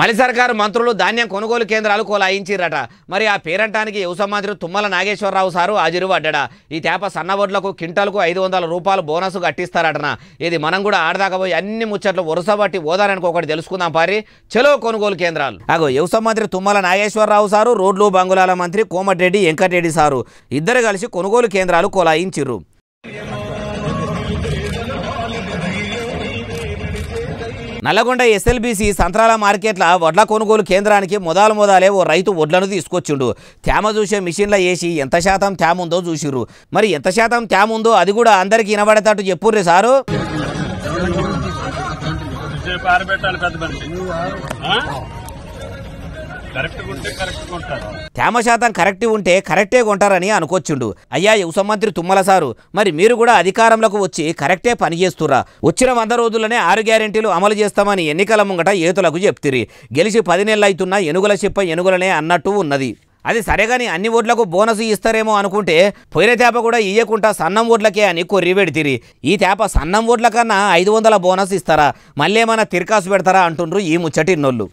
మలి సర్కారు మంత్రులు ధాన్యం కొనుగోలు కేంద్రాలు కోలాయించిరట మరి ఆ పేరంటానికి వ్యవసాయ మంత్రి తుమ్మల నాగేశ్వరరావు సారు హాజరు పడ్డా ఈ తేప సన్నబొడ్లకు క్వింటాల్కు ఐదు వందల రూపాయలు బోనస్ కట్టిస్తారటన ఇది మనం కూడా ఆడదాకపోయి అన్ని ముచ్చట్లు వరుస బట్టి ఓదారానికి ఒకటి తెలుసుకుందాం పారి చెలో కొనుగోలు కేంద్రాలు అగో వ్యవసాయ మంత్రి తుమ్మల నాగేశ్వరరావు సారు రోడ్లు బంగుళాల మంత్రి కోమటిరెడ్డి వెంకటరెడ్డి సారు ఇద్దరు కలిసి కొనుగోలు కేంద్రాలు కోలాయించిర్రు నల్లగొండ ఎస్ఎల్బీసీ సంత్రాల మార్కెట్ల వడ్ల కొనుగోలు కేంద్రానికి మొదలు మొదలే ఓ రైతు వడ్లను తీసుకొచ్చిండు తేమ చూసే మిషన్ల వేసి ఎంత శాతం తేమ ఉందో చూసిరు మరి ఎంత శాతం తేమ ఉందో అది కూడా అందరికీ వినబడేటట్టు చెప్పుర్రి సారు పెద్ద తేమ శాతం కరెక్ట్ ఉంటే కరెక్టే కొంటారని అనుకొచ్చిండు అయ్యా యువ మంత్రి తుమ్మల సారు మరి మీరు కూడా అధికారంలోకి వచ్చి కరెక్టే పని చేస్తురా వచ్చిన వంద రోజుల్లోనే ఆరు గ్యారెంటీలు అమలు చేస్తామని ఎన్నికల ముంగట ఏతులకు చెప్తిరి గెలిచి పది నెలలు అవుతున్నా ఎనుగుల చెప్ప ఎనుగులనే అన్నట్టు ఉన్నది అది సరేగాని అన్ని ఓట్లకు బోనస్ ఇస్తారేమో అనుకుంటే పోయిన తేప కూడా ఇయ్యకుండా సన్నం ఓట్లకే అని కొర్రి పెడితిరి ఈ తేప సన్నం ఓట్ల కన్నా ఐదు వందల బోనస్ ఇస్తారా మళ్ళీ ఏమైనా తిరకాసు పెడతారా అంటుండ్రు ఈ ముచ్చటిన్నోళ్ళు